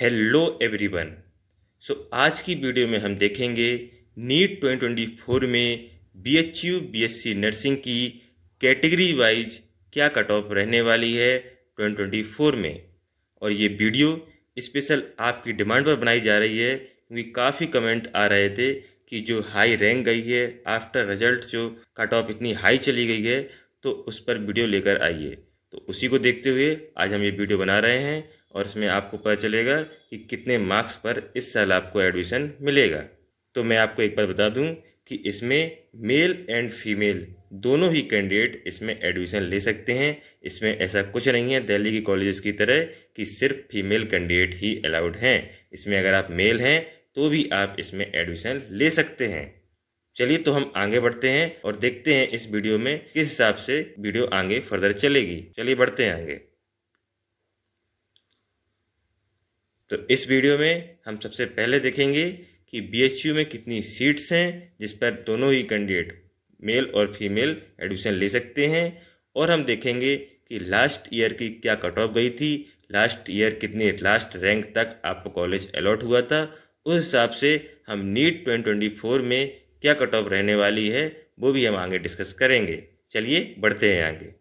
hello everyone so आज की video में हम देखेंगे नीट 2024 में बीएचयू बीएससी नर्सिंग की कैटेगरी वाइज क्या कट ऑफ रहने वाली है 2024 में और ये वीडियो स्पेशल आपकी डिमांड पर बनाई जा रही है क्योंकि काफ़ी कमेंट आ रहे थे कि जो हाई रैंक गई है आफ्टर रिजल्ट जो कट ऑफ इतनी हाई चली गई है तो उस पर वीडियो लेकर आइए तो उसी को देखते हुए आज हम ये वीडियो बना रहे हैं और इसमें आपको पता चलेगा कि कितने मार्क्स पर इस साल आपको एडमिशन मिलेगा तो मैं आपको एक बार बता दूं कि इसमें मेल एंड फीमेल दोनों ही कैंडिडेट इसमें एडमिशन ले सकते हैं इसमें ऐसा कुछ नहीं है दिल्ली के कॉलेजेस की तरह कि सिर्फ फीमेल कैंडिडेट ही अलाउड हैं इसमें अगर आप मेल हैं तो भी आप इसमें एडमिशन ले सकते हैं चलिए तो हम आगे बढ़ते हैं और देखते हैं इस वीडियो में किस हिसाब से वीडियो आगे फर्दर चलेगी चलिए बढ़ते हैं आगे तो इस वीडियो में हम सबसे पहले देखेंगे कि बीएचयू में कितनी सीट्स हैं जिस पर दोनों ही कैंडिडेट मेल और फीमेल एडमिशन ले सकते हैं और हम देखेंगे कि लास्ट ईयर की क्या कट ऑफ गई थी लास्ट ईयर कितने लास्ट रैंक तक आपको कॉलेज अलॉट हुआ था उस हिसाब से हम नीट ट्वेंटी ट्वेंटी फोर में क्या कट ऑफ रहने वाली है वो भी हम आगे डिस्कस करेंगे चलिए बढ़ते हैं आगे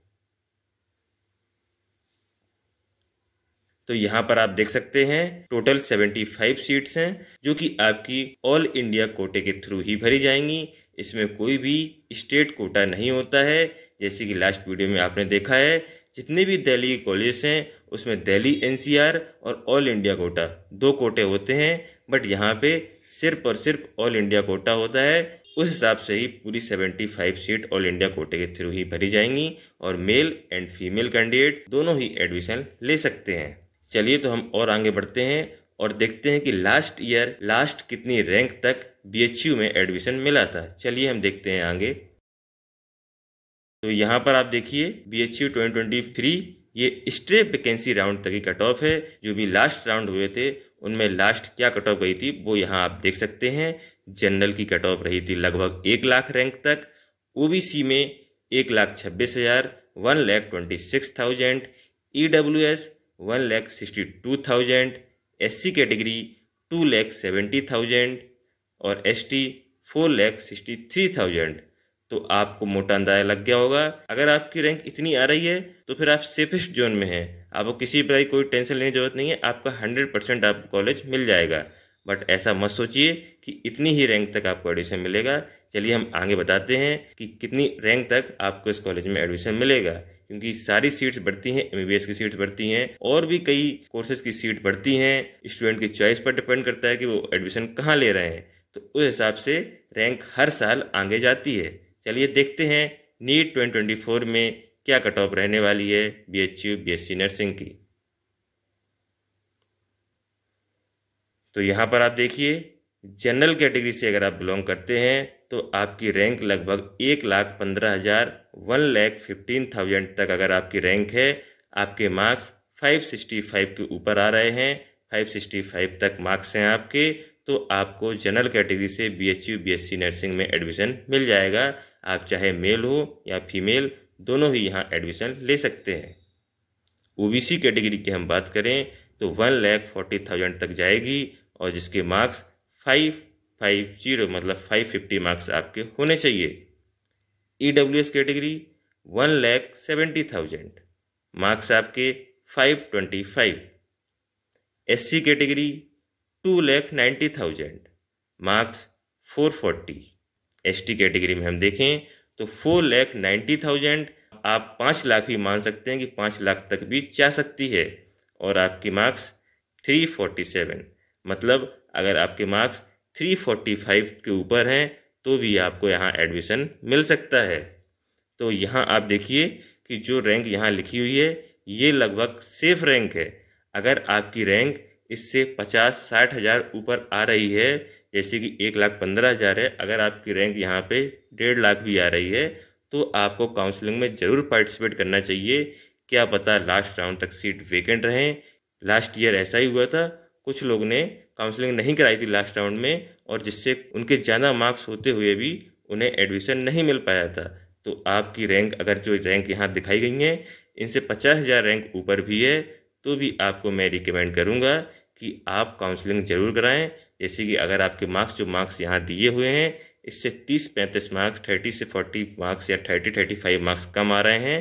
तो यहाँ पर आप देख सकते हैं टोटल 75 सीट्स हैं जो कि आपकी ऑल इंडिया कोटे के थ्रू ही भरी जाएंगी इसमें कोई भी स्टेट कोटा नहीं होता है जैसे कि लास्ट वीडियो में आपने देखा है जितने भी दिल्ली कॉलेज हैं उसमें दिल्ली एनसीआर और ऑल इंडिया कोटा दो कोटे होते हैं बट यहाँ पे सिर्फ और सिर्फ ऑल इंडिया कोटा होता है उस हिसाब से ही पूरी 75 सीट ऑल इंडिया कोटे के थ्रू ही भरी जाएंगी और मेल एंड फीमेल कैंडिडेट दोनों ही एडमिशन ले सकते हैं चलिए तो हम और आगे बढ़ते हैं और देखते हैं कि लास्ट ईयर लास्ट कितनी रैंक तक बी में एडमिशन मिला था चलिए हम देखते हैं आगे तो यहाँ पर आप देखिए B H U twenty twenty three ये स्ट्रे वैकेंसी राउंड तक की कट ऑफ है जो भी लास्ट राउंड हुए थे उनमें लास्ट क्या कट ऑफ गई थी वो यहाँ आप देख सकते हैं जनरल की कट ऑफ रही थी लगभग एक लाख रैंक तक ओबीसी में एक लाख छब्बीस हज़ार one lakh twenty six thousand E W S one lakh sixty two thousand S C category two lakh seventy thousand और S T four lakh sixty three thousand तो आपको मोटा अंदाजा लग गया होगा अगर आपकी रैंक इतनी आ रही है तो फिर आप सेफेस्ट जोन में हैं आपको किसी पर कोई टेंशन लेने की जरूरत नहीं है आपका हंड्रेड परसेंट आपको कॉलेज मिल जाएगा बट ऐसा मत सोचिए कि इतनी ही रैंक तक आपको एडमिशन मिलेगा चलिए हम आगे बताते हैं कि कितनी रैंक तक आपको इस कॉलेज में एडमिशन मिलेगा क्योंकि सारी सीट्स बढ़ती हैं एम की सीट्स बढ़ती हैं और भी कई कोर्सेज की सीट बढ़ती हैं स्टूडेंट की चॉइस पर डिपेंड करता है कि वो एडमिशन कहाँ ले रहे हैं तो उस हिसाब से रैंक हर साल आगे जाती है चलिए देखते हैं नीट 2024 में क्या कट ऑफ रहने वाली है बी एच नर्सिंग की तो यहाँ पर आप देखिए जनरल कैटेगरी से अगर आप बिलोंग करते हैं तो आपकी रैंक लगभग एक लाख पंद्रह हज़ार वन लैख फिफ्टीन थाउजेंड तक अगर आपकी रैंक है आपके मार्क्स फाइव सिक्सटी फाइव के ऊपर आ रहे हैं फाइव सिक्सटी फाइव तक मार्क्स हैं आपके तो आपको जनरल कैटेगरी से B H U B S C nursing में एडमिशन मिल जाएगा आप चाहे मेल हो या फीमेल दोनों ही यहाँ एडमिशन ले सकते हैं ओ कैटेगरी की हम बात करें तो वन लैख फोर्टी थाउजेंड तक जाएगी और जिसके मार्क्स फाइव फाइव जीरो मतलब फाइव फिफ्टी मार्क्स आपके होने चाहिए E W S category one lakh seventy thousand marks आपके five twenty five S C category two lakh ninety thousand marks four forty S T category में हम देखें तो फोर लैख नाइन्टी थाउजेंड आप पाँच लाख भी मान सकते हैं कि पाँच लाख तक भी जा सकती है और आपके मार्क्स 347 मतलब अगर आपके मार्क्स 345 के ऊपर हैं तो भी आपको यहाँ एडमिशन मिल सकता है तो यहाँ आप देखिए कि जो रैंक यहाँ लिखी हुई है ये लगभग सेफ रैंक है अगर आपकी रैंक इससे पचास साठ हज़ार ऊपर आ रही है जैसे कि एक लाख पंद्रह हज़ार है अगर आपकी रैंक यहाँ पे डेढ़ लाख भी आ रही है तो आपको काउंसलिंग में ज़रूर पार्टिसिपेट करना चाहिए क्या पता लास्ट राउंड तक सीट वेकेंट रहें लास्ट ईयर ऐसा ही हुआ था कुछ लोग ने काउंसलिंग नहीं कराई थी लास्ट राउंड में और जिससे उनके ज़्यादा मार्क्स होते हुए भी उन्हें एडमिशन नहीं मिल पाया था तो आपकी रैंक अगर जो रैंक यहाँ दिखाई गई हैं इनसे पचास हज़ार रैंक ऊपर भी है तो भी आपको मैं रिकमेंड करूँगा कि आप काउंसलिंग ज़रूर कराएं जैसे कि अगर आपके मार्क्स जो मार्क्स यहाँ दिए हुए हैं इससे तीस पैंतीस मार्क्स थर्टी से फोर्टी मार्क्स या थर्टी थर्टी फाइव मार्क्स कम आ रहे हैं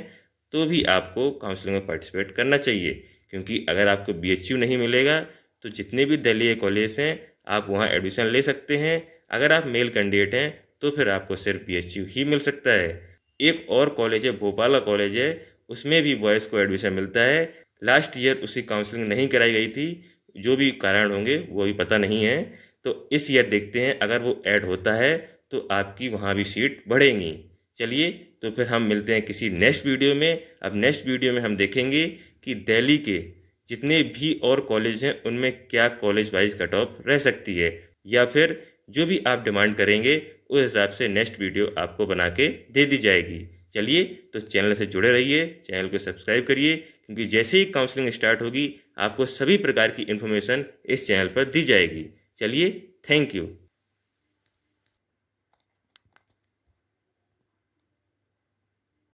तो भी आपको काउंसलिंग में पार्टिसिपेट करना चाहिए क्योंकि अगर आपको बी नहीं मिलेगा तो जितने भी दलीय कॉलेज हैं आप वहाँ एडमिशन ले सकते हैं अगर आप मेल कैंडिडेट हैं तो फिर आपको सिर्फ बी ही मिल सकता है एक और कॉलेज है भोपाल का कॉलेज है उसमें भी बॉयज़ को एडमिशन मिलता है लास्ट ईयर उसकी काउंसलिंग नहीं कराई गई थी जो भी कारण होंगे वो भी पता नहीं है तो इस ईयर देखते हैं अगर वो ऐड होता है तो आपकी वहाँ भी सीट बढ़ेंगी चलिए तो फिर हम मिलते हैं किसी नेक्स्ट वीडियो में अब नेक्स्ट वीडियो में हम देखेंगे कि दिल्ली के जितने भी और कॉलेज हैं उनमें क्या कॉलेज वाइज कट ऑफ रह सकती है या फिर जो भी आप डिमांड करेंगे उस हिसाब से नेक्स्ट वीडियो आपको बना के दे दी जाएगी चलिए तो चैनल से जुड़े रहिए चैनल को सब्सक्राइब करिए क्योंकि जैसे ही काउंसलिंग स्टार्ट होगी आपको सभी प्रकार की इन्फॉर्मेशन इस चैनल पर दी जाएगी चलिए थैंक यू